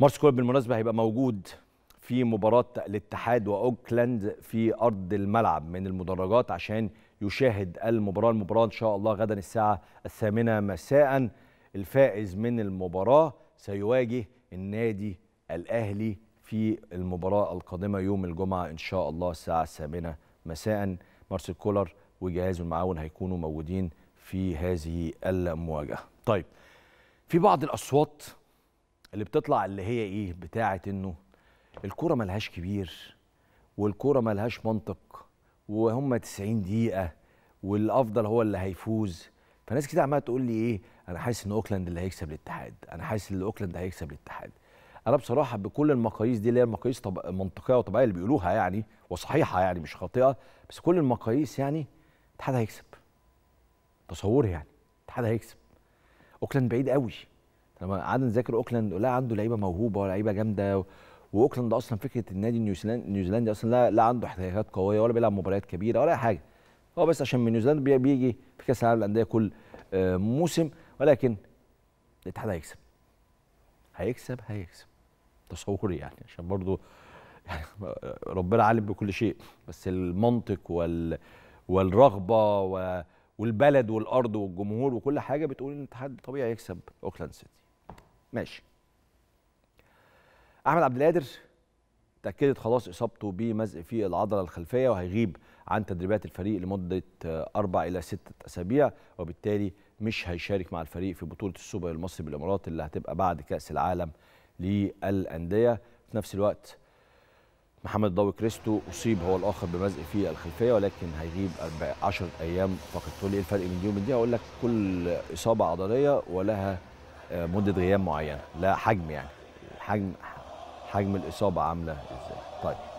مارس كولر بالمناسبه هيبقى موجود في مباراه الاتحاد واوكلاند في ارض الملعب من المدرجات عشان يشاهد المباراه المباراه ان شاء الله غدا الساعه الثامنه مساء الفائز من المباراه سيواجه النادي الاهلي في المباراه القادمه يوم الجمعه ان شاء الله الساعه الثامنه مساء مارسيل كولر وجهازه المعاون هيكونوا موجودين في هذه المواجهه طيب في بعض الاصوات اللي بتطلع اللي هي ايه بتاعه انه الكوره ملهاش كبير والكوره ملهاش منطق وهم 90 دقيقه والافضل هو اللي هيفوز فناس كده عماله تقول لي ايه انا حاسس ان اوكلاند اللي هيكسب الاتحاد انا حاسس ان اوكلاند هيكسب الاتحاد انا بصراحه بكل المقاييس دي اللي هي المقاييس طب... منطقيه وطبيعيه اللي بيقولوها يعني وصحيحه يعني مش خاطئه بس كل المقاييس يعني الاتحاد هيكسب تصوري يعني الاتحاد هيكسب اوكلاند بعيد قوي لما قعدنا نذاكر اوكلاند لا عنده لعيبه موهوبه لعيبه جامده واوكلاند اصلا فكره النادي النيوزيلندي نيوزيلندي اصلا لا لا عنده احتياجات قويه ولا بيلعب مباريات كبيره ولا حاجه هو بس عشان من نيوزيلندا بيجي في كاس العالم للانديه كل آه، موسم ولكن الاتحاد هيكسب هيكسب هيكسب تصوري يعني عشان برضو يعني ربنا عالم بكل شيء بس المنطق وال والرغبه والبلد والارض والجمهور وكل حاجه بتقول ان الاتحاد طبيعي يكسب اوكلاند سيتي ماشي احمد عبد القادر تاكدت خلاص اصابته بمزق في العضله الخلفيه وهيغيب عن تدريبات الفريق لمده اربع الى ستة اسابيع وبالتالي مش هيشارك مع الفريق في بطوله السوبر المصري بالامارات اللي هتبقى بعد كاس العالم للانديه في نفس الوقت محمد ضوي كريستو اصيب هو الاخر بمزق في الخلفيه ولكن هيغيب 10 ايام فقط تقول لي ايه الفرق من دي ومن دي هقول لك كل اصابه عضليه ولها مده غياب معينه لا حجم يعني حجم حجم الاصابه عامله ازاي طيب